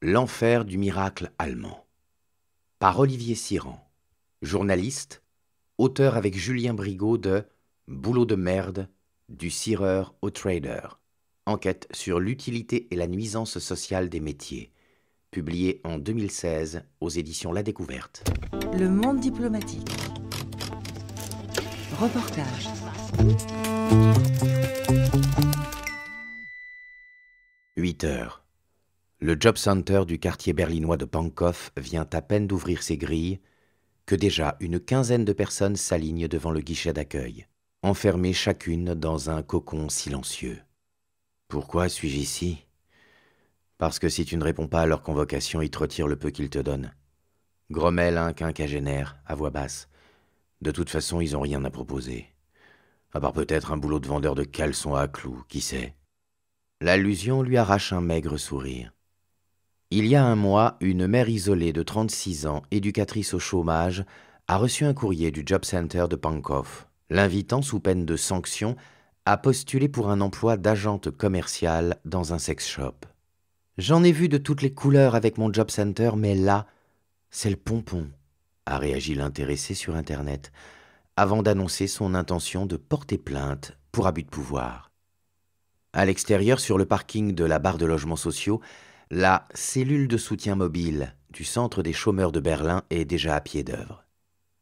L'enfer du miracle allemand. Par Olivier Siran, journaliste, auteur avec Julien Brigaud de Boulot de merde, du sireur au trader. Enquête sur l'utilité et la nuisance sociale des métiers. Publié en 2016 aux éditions La Découverte. Le monde diplomatique. Reportage. « 8 heures le job center du quartier berlinois de Pankow vient à peine d'ouvrir ses grilles que déjà une quinzaine de personnes s'alignent devant le guichet d'accueil, enfermées chacune dans un cocon silencieux. Pourquoi suis-je ici Parce que si tu ne réponds pas à leur convocation, ils te retirent le peu qu'ils te donnent. Grommelle un quinquagénaire, à voix basse. De toute façon, ils n'ont rien à proposer. À part peut-être un boulot de vendeur de caleçons à clous, qui sait. L'allusion lui arrache un maigre sourire. Il y a un mois, une mère isolée de 36 ans, éducatrice au chômage, a reçu un courrier du Job Center de Pankow, l'invitant, sous peine de sanction, à postuler pour un emploi d'agente commerciale dans un sex shop. J'en ai vu de toutes les couleurs avec mon Job Center, mais là, c'est le pompon, a réagi l'intéressé sur Internet, avant d'annoncer son intention de porter plainte pour abus de pouvoir. À l'extérieur, sur le parking de la barre de logements sociaux, la cellule de soutien mobile du Centre des chômeurs de Berlin est déjà à pied d'œuvre.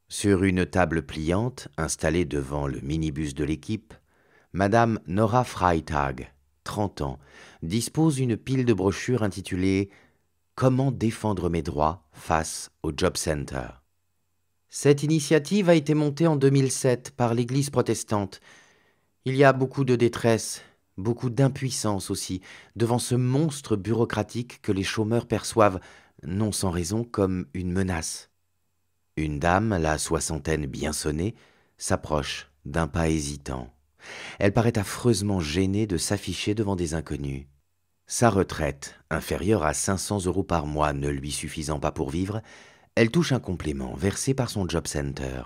Sur une table pliante installée devant le minibus de l'équipe, Madame Nora Freitag, 30 ans, dispose d'une pile de brochures intitulée Comment défendre mes droits face au Job Center. Cette initiative a été montée en 2007 par l'Église protestante. Il y a beaucoup de détresse beaucoup d'impuissance aussi, devant ce monstre bureaucratique que les chômeurs perçoivent, non sans raison, comme une menace. Une dame, la soixantaine bien sonnée, s'approche d'un pas hésitant. Elle paraît affreusement gênée de s'afficher devant des inconnus. Sa retraite, inférieure à 500 euros par mois ne lui suffisant pas pour vivre, elle touche un complément versé par son job center.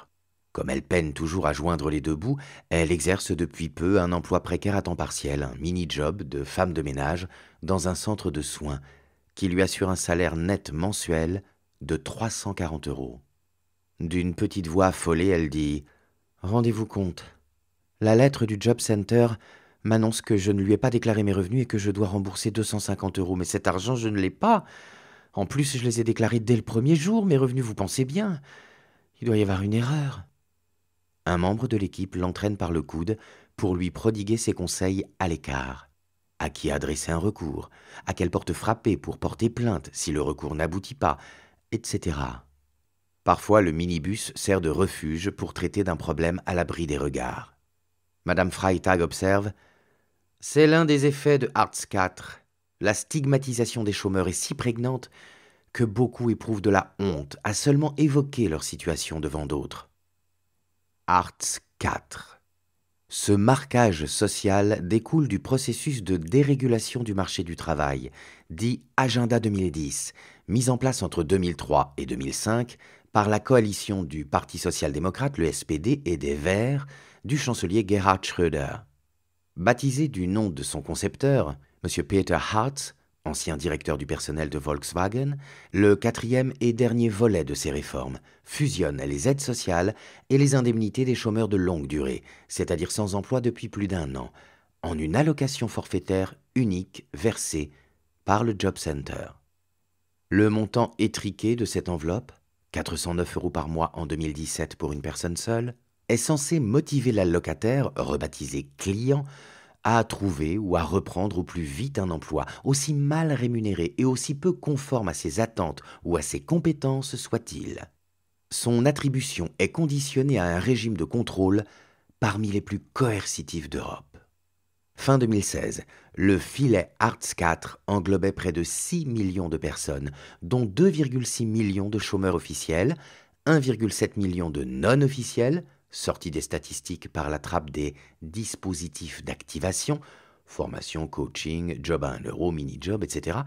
Comme elle peine toujours à joindre les deux bouts, elle exerce depuis peu un emploi précaire à temps partiel, un mini-job de femme de ménage dans un centre de soins qui lui assure un salaire net mensuel de 340 euros. D'une petite voix affolée, elle dit Rendez-vous compte. La lettre du Job Center m'annonce que je ne lui ai pas déclaré mes revenus et que je dois rembourser 250 euros, mais cet argent, je ne l'ai pas. En plus, je les ai déclarés dès le premier jour, mes revenus, vous pensez bien. Il doit y avoir une erreur un membre de l'équipe l'entraîne par le coude pour lui prodiguer ses conseils à l'écart. À qui adresser un recours, à quelle porte frapper pour porter plainte si le recours n'aboutit pas, etc. Parfois, le minibus sert de refuge pour traiter d'un problème à l'abri des regards. Madame Freitag observe C'est l'un des effets de Hartz IV. La stigmatisation des chômeurs est si prégnante que beaucoup éprouvent de la honte à seulement évoquer leur situation devant d'autres. Hartz IV. Ce marquage social découle du processus de dérégulation du marché du travail, dit Agenda 2010, mis en place entre 2003 et 2005 par la coalition du Parti social-démocrate, le SPD, et des Verts, du chancelier Gerhard Schröder. Baptisé du nom de son concepteur, M. Peter Hartz ancien directeur du personnel de Volkswagen, le quatrième et dernier volet de ces réformes fusionne les aides sociales et les indemnités des chômeurs de longue durée, c'est-à-dire sans emploi depuis plus d'un an, en une allocation forfaitaire unique versée par le Job Center. Le montant étriqué de cette enveloppe, 409 euros par mois en 2017 pour une personne seule, est censé motiver l'allocataire, rebaptisé client, à trouver ou à reprendre au plus vite un emploi, aussi mal rémunéré et aussi peu conforme à ses attentes ou à ses compétences soit-il. Son attribution est conditionnée à un régime de contrôle parmi les plus coercitifs d'Europe. Fin 2016, le filet Arts 4 englobait près de 6 millions de personnes, dont 2,6 millions de chômeurs officiels, 1,7 million de non officiels, sortie des statistiques par la trappe des dispositifs d'activation, formation, coaching, job à 1 euro, mini-job, etc.,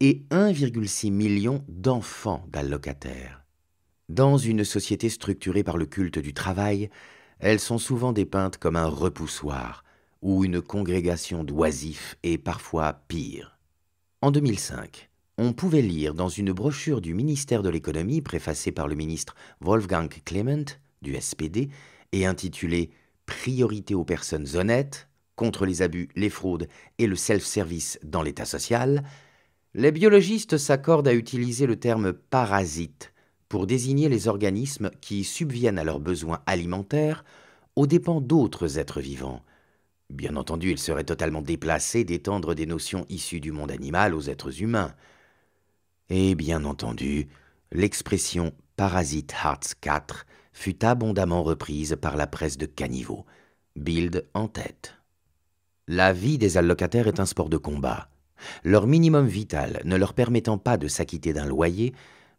et 1,6 million d'enfants d'allocataires. Dans une société structurée par le culte du travail, elles sont souvent dépeintes comme un repoussoir ou une congrégation d'oisifs et parfois pire. En 2005, on pouvait lire dans une brochure du ministère de l'économie préfacée par le ministre Wolfgang Clement du SPD et intitulé Priorité aux personnes honnêtes, contre les abus, les fraudes et le self-service dans l'État social, les biologistes s'accordent à utiliser le terme parasite pour désigner les organismes qui subviennent à leurs besoins alimentaires aux dépens d'autres êtres vivants. Bien entendu, il serait totalement déplacé d'étendre des notions issues du monde animal aux êtres humains. Et bien entendu, l'expression parasite Hartz 4 » fut abondamment reprise par la presse de caniveau, Bild en tête. La vie des allocataires est un sport de combat. Leur minimum vital ne leur permettant pas de s'acquitter d'un loyer,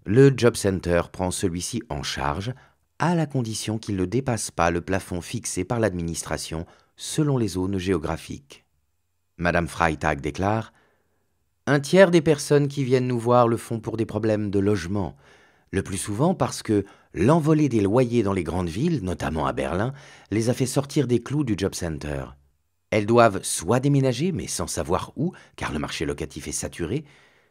le Job Center prend celui-ci en charge à la condition qu'il ne dépasse pas le plafond fixé par l'administration selon les zones géographiques. Madame Freitag déclare Un tiers des personnes qui viennent nous voir le font pour des problèmes de logement, le plus souvent parce que l'envolée des loyers dans les grandes villes, notamment à Berlin, les a fait sortir des clous du job center. Elles doivent soit déménager, mais sans savoir où, car le marché locatif est saturé,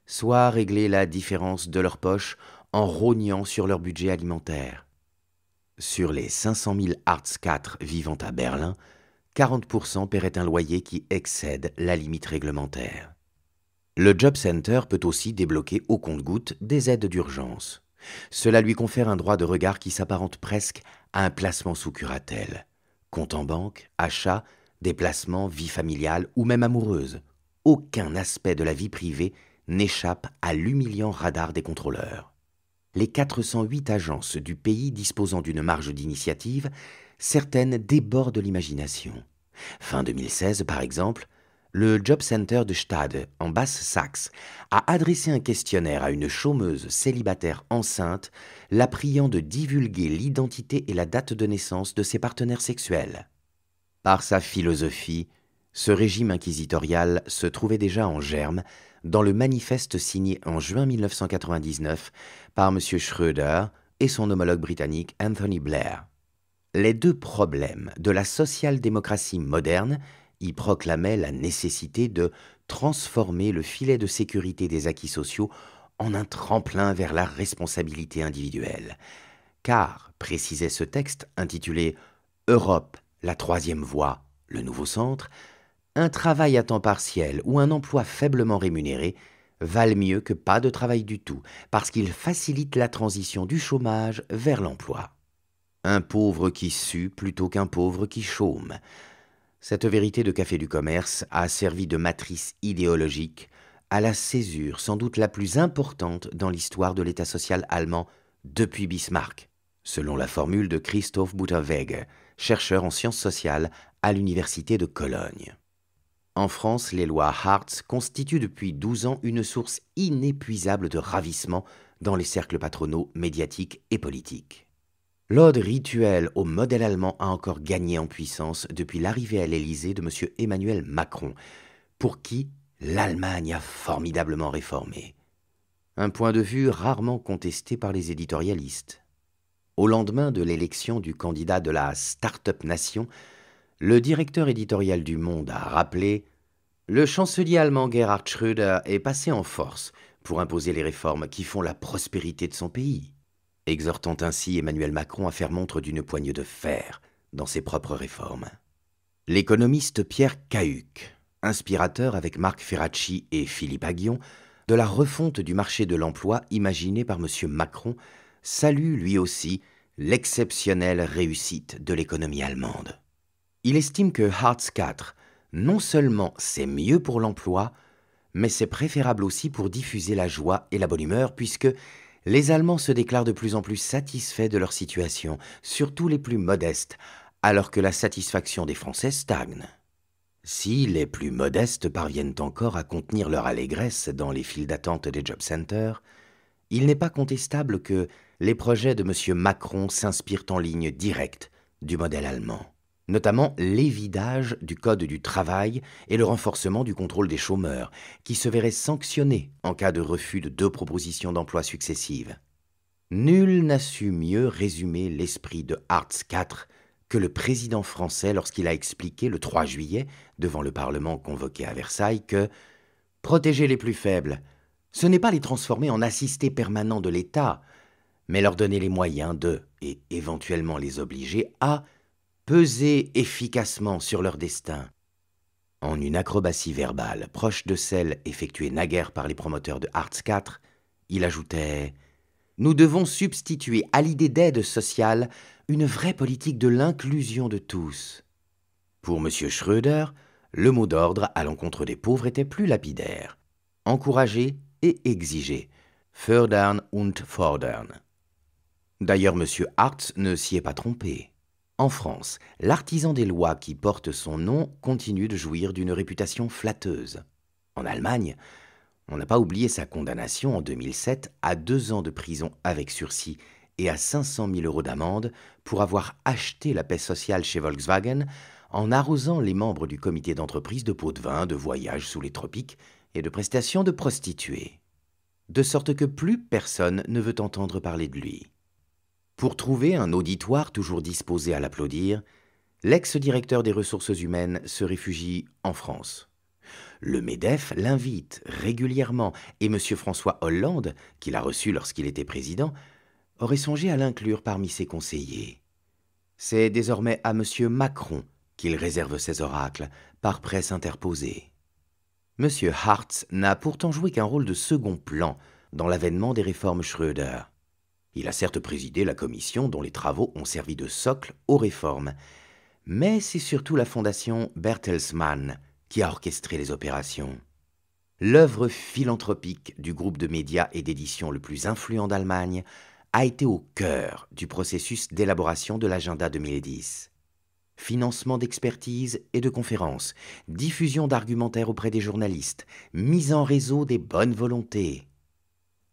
soit régler la différence de leur poche en rognant sur leur budget alimentaire. Sur les 500 000 Arts 4 vivant à Berlin, 40% paieraient un loyer qui excède la limite réglementaire. Le Job Center peut aussi débloquer au compte-goutte des aides d'urgence. Cela lui confère un droit de regard qui s'apparente presque à un placement sous curatelle. Compte en banque, achat, déplacement, vie familiale ou même amoureuse. Aucun aspect de la vie privée n'échappe à l'humiliant radar des contrôleurs. Les 408 agences du pays disposant d'une marge d'initiative, certaines débordent l'imagination. Fin 2016, par exemple, le Job Center de Stade, en Basse-Saxe, a adressé un questionnaire à une chômeuse célibataire enceinte, la priant de divulguer l'identité et la date de naissance de ses partenaires sexuels. Par sa philosophie, ce régime inquisitorial se trouvait déjà en germe dans le manifeste signé en juin 1999 par M. Schröder et son homologue britannique Anthony Blair. Les deux problèmes de la social-démocratie moderne y proclamait la nécessité de transformer le filet de sécurité des acquis sociaux en un tremplin vers la responsabilité individuelle. Car, précisait ce texte intitulé Europe, la troisième voie, le nouveau centre, un travail à temps partiel ou un emploi faiblement rémunéré valent mieux que pas de travail du tout, parce qu'ils facilitent la transition du chômage vers l'emploi. Un pauvre qui sue plutôt qu'un pauvre qui chôme, cette vérité de café du commerce a servi de matrice idéologique à la césure sans doute la plus importante dans l'histoire de l'État social allemand depuis Bismarck, selon la formule de Christoph Butterweg, chercheur en sciences sociales à l'Université de Cologne. En France, les lois Hartz constituent depuis 12 ans une source inépuisable de ravissement dans les cercles patronaux, médiatiques et politiques l'ode rituel au modèle allemand a encore gagné en puissance depuis l'arrivée à l'Élysée de M. Emmanuel Macron, pour qui l'Allemagne a formidablement réformé. Un point de vue rarement contesté par les éditorialistes. Au lendemain de l'élection du candidat de la Start-up Nation, le directeur éditorial du Monde a rappelé Le chancelier allemand Gerhard Schröder est passé en force pour imposer les réformes qui font la prospérité de son pays exhortant ainsi Emmanuel Macron à faire montre d'une poigne de fer dans ses propres réformes. L'économiste Pierre Cahuc, inspirateur avec Marc Ferracci et Philippe Aguillon de la refonte du marché de l'emploi imaginée par M. Macron, salue lui aussi l'exceptionnelle réussite de l'économie allemande. Il estime que Hartz IV, non seulement c'est mieux pour l'emploi, mais c'est préférable aussi pour diffuser la joie et la bonne humeur, puisque les Allemands se déclarent de plus en plus satisfaits de leur situation, surtout les plus modestes, alors que la satisfaction des Français stagne. Si les plus modestes parviennent encore à contenir leur allégresse dans les files d'attente des job centers, il n'est pas contestable que les projets de M. Macron s'inspirent en ligne directe du modèle allemand notamment l'évidage du Code du travail et le renforcement du contrôle des chômeurs, qui se verraient sanctionnés en cas de refus de deux propositions d'emploi successives. Nul n'a su mieux résumer l'esprit de Hartz IV que le président français lorsqu'il a expliqué le 3 juillet, devant le Parlement convoqué à Versailles, que protéger les plus faibles, ce n'est pas les transformer en assistés permanents de l'État, mais leur donner les moyens de, et éventuellement les obliger à, peser efficacement sur leur destin, en une acrobatie verbale proche de celle effectuée naguère par les promoteurs de Hartz IV, il ajoutait Nous devons substituer à l'idée d'aide sociale une vraie politique de l'inclusion de tous. Pour M. Schröder, le mot d'ordre à l'encontre des pauvres était plus lapidaire encourager et exiger, fördern und fordern. D'ailleurs, M. Hartz ne s'y est pas trompé. En France, l'artisan des lois qui porte son nom continue de jouir d'une réputation flatteuse. En Allemagne, on n'a pas oublié sa condamnation en 2007 à deux ans de prison avec sursis et à 500 000 euros d'amende pour avoir acheté la paix sociale chez Volkswagen en arrosant les membres du comité d'entreprise de pots de vin, de voyages sous les tropiques et de prestations de prostituées. De sorte que plus personne ne veut entendre parler de lui. Pour trouver un auditoire toujours disposé à l'applaudir, l'ex-directeur des ressources humaines se réfugie en France. Le MEDEF l'invite régulièrement et M. François Hollande, qu'il a reçu lorsqu'il était président, aurait songé à l'inclure parmi ses conseillers. C'est désormais à M. Macron qu'il réserve ses oracles, par presse interposée. M. Hartz n'a pourtant joué qu'un rôle de second plan dans l'avènement des réformes Schröder. Il a certes présidé la commission dont les travaux ont servi de socle aux réformes, mais c'est surtout la fondation Bertelsmann qui a orchestré les opérations. L'œuvre philanthropique du groupe de médias et d'éditions le plus influent d'Allemagne a été au cœur du processus d'élaboration de l'agenda 2010. Financement d'expertise et de conférences, diffusion d'argumentaires auprès des journalistes, mise en réseau des bonnes volontés.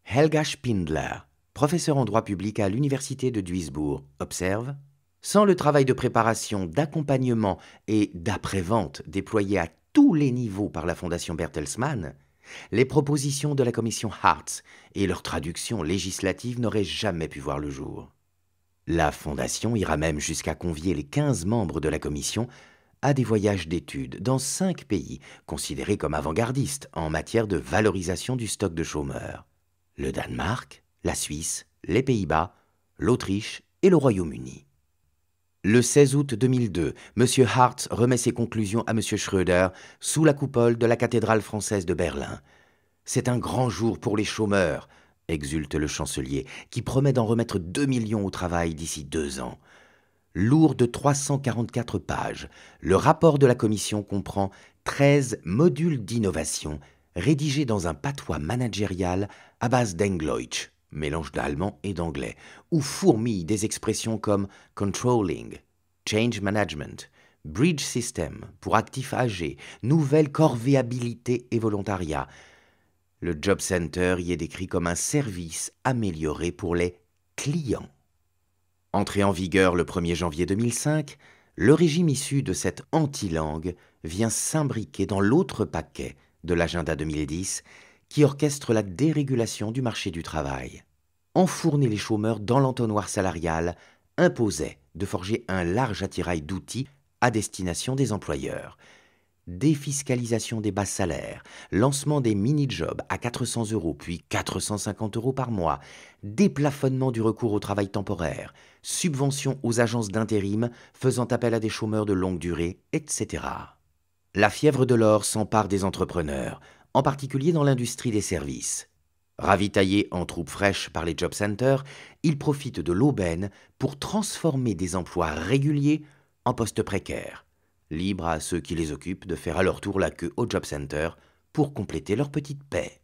Helga Spindler, professeur en droit public à l'Université de Duisbourg, observe Sans le travail de préparation, d'accompagnement et d'après-vente déployé à tous les niveaux par la Fondation Bertelsmann, les propositions de la commission Hartz et leur traduction législative n'auraient jamais pu voir le jour. La Fondation ira même jusqu'à convier les 15 membres de la commission à des voyages d'études dans cinq pays considérés comme avant-gardistes en matière de valorisation du stock de chômeurs. Le Danemark, la Suisse, les Pays-Bas, l'Autriche et le Royaume-Uni. Le 16 août 2002, M. Hartz remet ses conclusions à M. Schröder sous la coupole de la cathédrale française de Berlin. C'est un grand jour pour les chômeurs, exulte le chancelier, qui promet d'en remettre 2 millions au travail d'ici deux ans. Lourd de 344 pages, le rapport de la commission comprend 13 modules d'innovation rédigés dans un patois managérial à base d'Engleutsch mélange d'allemand et d'anglais, où fourmillent des expressions comme controlling, change management, bridge system pour actifs âgés, nouvelle corvéabilité et volontariat. Le job center y est décrit comme un service amélioré pour les clients. Entré en vigueur le 1er janvier 2005, le régime issu de cette anti vient s'imbriquer dans l'autre paquet de l'agenda 2010 qui orchestre la dérégulation du marché du travail. Enfourner les chômeurs dans l'entonnoir salarial imposait de forger un large attirail d'outils à destination des employeurs. Défiscalisation des bas salaires, lancement des mini-jobs à 400 euros puis 450 euros par mois, déplafonnement du recours au travail temporaire, subvention aux agences d'intérim faisant appel à des chômeurs de longue durée, etc. La fièvre de l'or s'empare des entrepreneurs en particulier dans l'industrie des services. Ravitaillés en troupes fraîches par les job centers, ils profitent de l'aubaine pour transformer des emplois réguliers en postes précaires, libres à ceux qui les occupent de faire à leur tour la queue au job center pour compléter leur petite paix.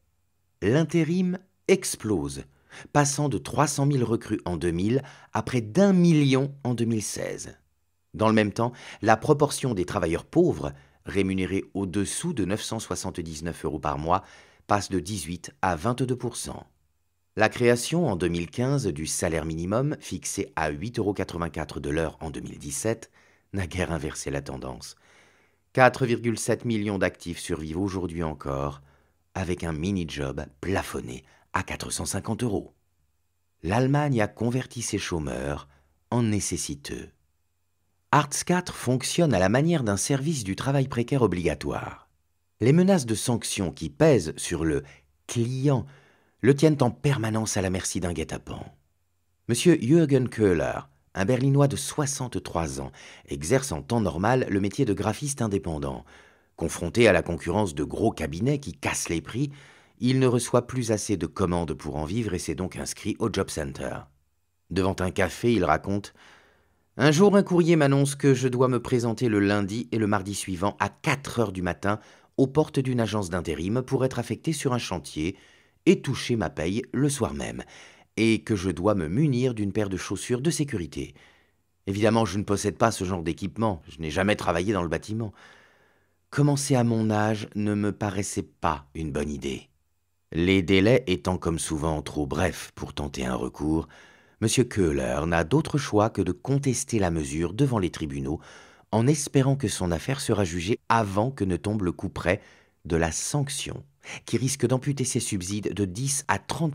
L'intérim explose, passant de 300 000 recrues en 2000 à près d'un million en 2016. Dans le même temps, la proportion des travailleurs pauvres rémunérés au-dessous de 979 euros par mois, passent de 18 à 22 La création en 2015 du salaire minimum, fixé à 8,84 euros de l'heure en 2017, n'a guère inversé la tendance. 4,7 millions d'actifs survivent aujourd'hui encore avec un mini-job plafonné à 450 euros. L'Allemagne a converti ses chômeurs en nécessiteux. Arts 4 fonctionne à la manière d'un service du travail précaire obligatoire. Les menaces de sanctions qui pèsent sur le client le tiennent en permanence à la merci d'un guet-apens. M. Jürgen Köhler, un Berlinois de 63 ans, exerce en temps normal le métier de graphiste indépendant. Confronté à la concurrence de gros cabinets qui cassent les prix, il ne reçoit plus assez de commandes pour en vivre et s'est donc inscrit au Job Center. Devant un café, il raconte un jour, un courrier m'annonce que je dois me présenter le lundi et le mardi suivant à 4 heures du matin aux portes d'une agence d'intérim pour être affecté sur un chantier et toucher ma paye le soir même, et que je dois me munir d'une paire de chaussures de sécurité. Évidemment, je ne possède pas ce genre d'équipement, je n'ai jamais travaillé dans le bâtiment. Commencer à mon âge ne me paraissait pas une bonne idée. Les délais étant comme souvent trop brefs pour tenter un recours, M. Köhler n'a d'autre choix que de contester la mesure devant les tribunaux en espérant que son affaire sera jugée avant que ne tombe le coup près de la sanction, qui risque d'amputer ses subsides de 10 à 30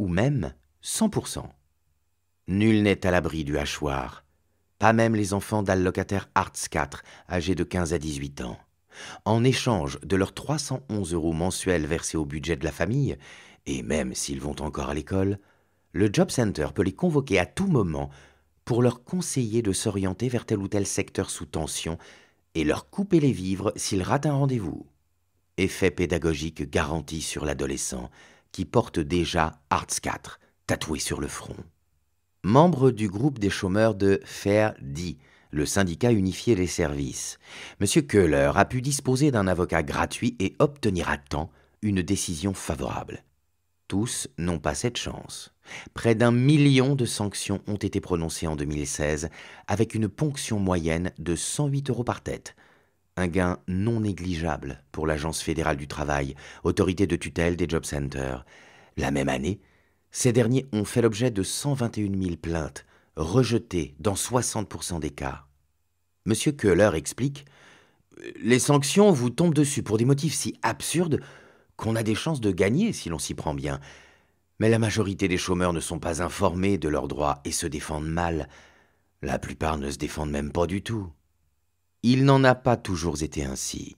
ou même 100 Nul n'est à l'abri du hachoir, pas même les enfants d'allocataire Arts 4 âgés de 15 à 18 ans. En échange de leurs 311 euros mensuels versés au budget de la famille, et même s'ils vont encore à l'école, le Job Center peut les convoquer à tout moment pour leur conseiller de s'orienter vers tel ou tel secteur sous tension et leur couper les vivres s'ils rate un rendez-vous. Effet pédagogique garanti sur l'adolescent qui porte déjà Arts 4 tatoué sur le front. Membre du groupe des chômeurs de D, le syndicat unifié des services, M. Keuler a pu disposer d'un avocat gratuit et obtenir à temps une décision favorable. Tous n'ont pas cette chance. Près d'un million de sanctions ont été prononcées en 2016, avec une ponction moyenne de 108 euros par tête. Un gain non négligeable pour l'Agence fédérale du travail, autorité de tutelle des job centers. La même année, ces derniers ont fait l'objet de 121 000 plaintes, rejetées dans 60% des cas. Monsieur Keuler explique Les sanctions vous tombent dessus pour des motifs si absurdes qu'on a des chances de gagner si l'on s'y prend bien. Mais la majorité des chômeurs ne sont pas informés de leurs droits et se défendent mal. La plupart ne se défendent même pas du tout. Il n'en a pas toujours été ainsi.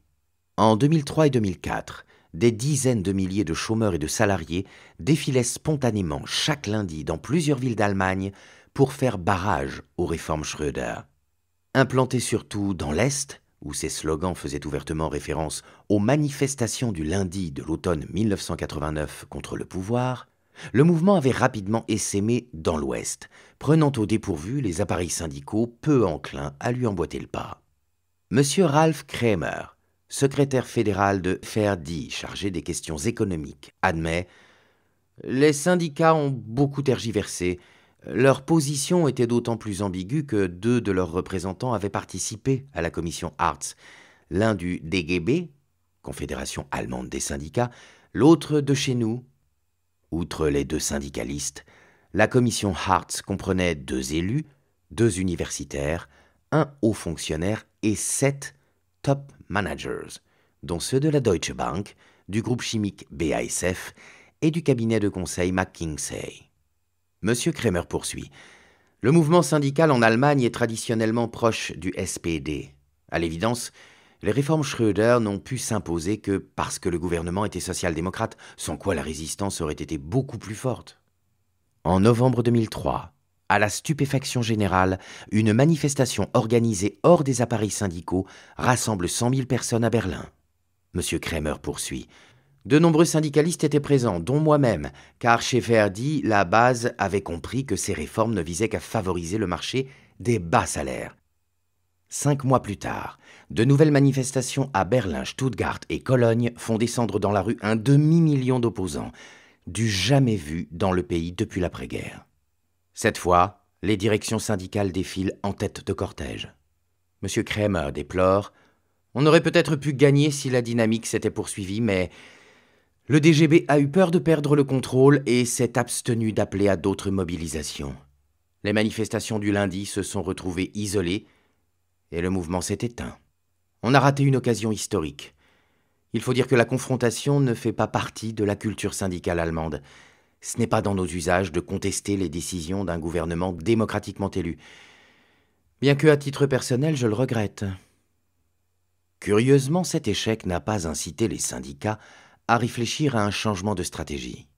En 2003 et 2004, des dizaines de milliers de chômeurs et de salariés défilaient spontanément chaque lundi dans plusieurs villes d'Allemagne pour faire barrage aux réformes Schröder. Implantés surtout dans l'Est, où ses slogans faisaient ouvertement référence aux manifestations du lundi de l'automne 1989 contre le pouvoir, le mouvement avait rapidement essaimé dans l'Ouest, prenant au dépourvu les appareils syndicaux peu enclins à lui emboîter le pas. M. Ralph Kramer, secrétaire fédéral de Ferdi chargé des questions économiques, admet Les syndicats ont beaucoup tergiversé leur position était d'autant plus ambiguë que deux de leurs représentants avaient participé à la commission Hartz, l'un du DGB, Confédération allemande des syndicats, l'autre de chez nous. Outre les deux syndicalistes, la commission Hartz comprenait deux élus, deux universitaires, un haut fonctionnaire et sept top managers, dont ceux de la Deutsche Bank, du groupe chimique BASF et du cabinet de conseil McKinsey. M. Kremer poursuit. Le mouvement syndical en Allemagne est traditionnellement proche du SPD. À l'évidence, les réformes Schröder n'ont pu s'imposer que parce que le gouvernement était social-démocrate, sans quoi la résistance aurait été beaucoup plus forte. En novembre 2003, à la stupéfaction générale, une manifestation organisée hors des appareils syndicaux rassemble 100 000 personnes à Berlin. Monsieur Kremer poursuit. De nombreux syndicalistes étaient présents, dont moi-même, car chez Verdi, la base avait compris que ces réformes ne visaient qu'à favoriser le marché des bas salaires. Cinq mois plus tard, de nouvelles manifestations à Berlin, Stuttgart et Cologne font descendre dans la rue un demi-million d'opposants, du jamais vu dans le pays depuis l'après-guerre. Cette fois, les directions syndicales défilent en tête de cortège. M. Kramer déplore On aurait peut-être pu gagner si la dynamique s'était poursuivie, mais le DGB a eu peur de perdre le contrôle et s'est abstenu d'appeler à d'autres mobilisations. Les manifestations du lundi se sont retrouvées isolées et le mouvement s'est éteint. On a raté une occasion historique. Il faut dire que la confrontation ne fait pas partie de la culture syndicale allemande. Ce n'est pas dans nos usages de contester les décisions d'un gouvernement démocratiquement élu. Bien que, à titre personnel, je le regrette. Curieusement, cet échec n'a pas incité les syndicats à réfléchir à un changement de stratégie.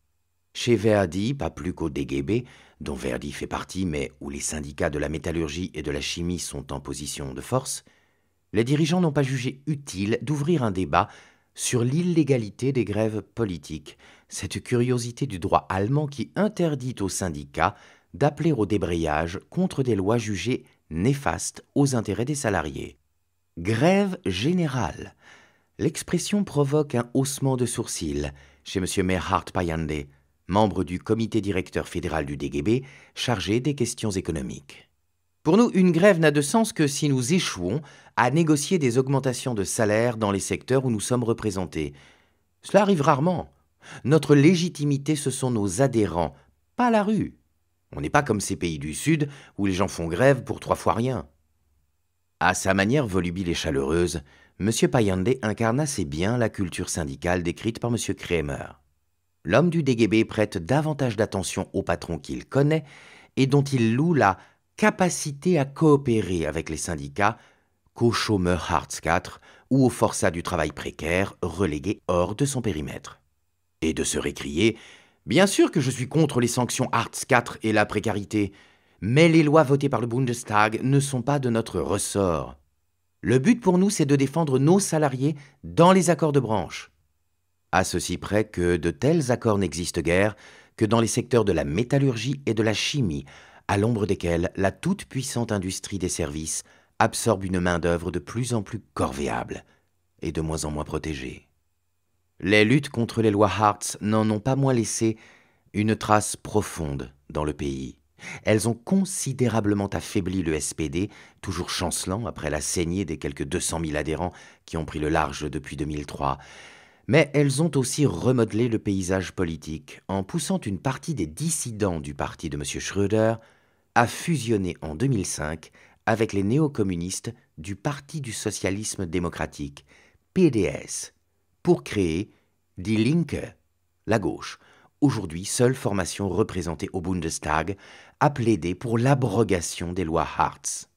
Chez Verdi, pas plus qu'au DGB, dont Verdi fait partie, mais où les syndicats de la métallurgie et de la chimie sont en position de force, les dirigeants n'ont pas jugé utile d'ouvrir un débat sur l'illégalité des grèves politiques, cette curiosité du droit allemand qui interdit aux syndicats d'appeler au débrayage contre des lois jugées néfastes aux intérêts des salariés. Grève générale, L'expression provoque un haussement de sourcils chez M. Merhart Payande, membre du comité directeur fédéral du DGB, chargé des questions économiques. Pour nous, une grève n'a de sens que si nous échouons à négocier des augmentations de salaire dans les secteurs où nous sommes représentés. Cela arrive rarement. Notre légitimité, ce sont nos adhérents, pas la rue. On n'est pas comme ces pays du Sud où les gens font grève pour trois fois rien. À sa manière volubile et chaleureuse, M. Payande incarne assez bien la culture syndicale décrite par M. Kramer. L'homme du DGB prête davantage d'attention au patron qu'il connaît et dont il loue la capacité à coopérer avec les syndicats qu'aux chômeurs Hartz IV ou aux forçats du travail précaire relégués hors de son périmètre. Et de se récrier Bien sûr que je suis contre les sanctions Hartz IV et la précarité, mais les lois votées par le Bundestag ne sont pas de notre ressort. Le but pour nous, c'est de défendre nos salariés dans les accords de branche. À ceci près que de tels accords n'existent guère que dans les secteurs de la métallurgie et de la chimie, à l'ombre desquels la toute-puissante industrie des services absorbe une main-d'œuvre de plus en plus corvéable et de moins en moins protégée. Les luttes contre les lois Hartz n'en ont pas moins laissé une trace profonde dans le pays. Elles ont considérablement affaibli le SPD, toujours chancelant après la saignée des quelques 200 000 adhérents qui ont pris le large depuis 2003. Mais elles ont aussi remodelé le paysage politique en poussant une partie des dissidents du parti de M. Schröder à fusionner en 2005 avec les néo-communistes du Parti du socialisme démocratique, PDS, pour créer Die Linke, la gauche, aujourd'hui seule formation représentée au Bundestag, a plaidé pour l'abrogation des lois Hartz.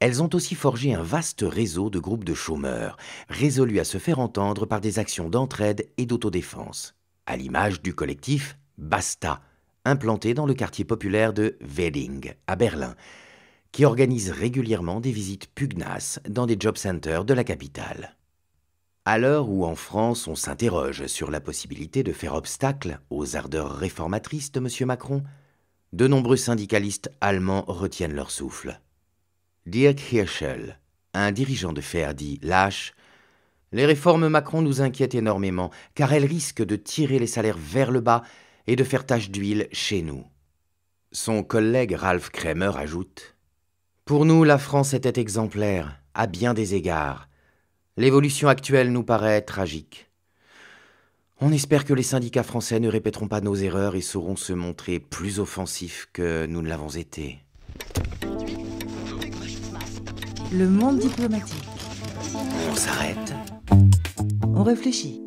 Elles ont aussi forgé un vaste réseau de groupes de chômeurs, résolus à se faire entendre par des actions d'entraide et d'autodéfense, à l'image du collectif Basta, implanté dans le quartier populaire de Wedding, à Berlin, qui organise régulièrement des visites pugnaces dans des job centers de la capitale. À l'heure où en France on s'interroge sur la possibilité de faire obstacle aux ardeurs réformatrices de M. Macron, de nombreux syndicalistes allemands retiennent leur souffle. Dirk Hirschel, un dirigeant de fer, dit lâche Les réformes Macron nous inquiètent énormément, car elles risquent de tirer les salaires vers le bas et de faire tache d'huile chez nous. Son collègue Ralph Kramer ajoute Pour nous, la France était exemplaire, à bien des égards. L'évolution actuelle nous paraît tragique. On espère que les syndicats français ne répéteront pas nos erreurs et sauront se montrer plus offensifs que nous ne l'avons été. Le monde diplomatique. On s'arrête. On réfléchit.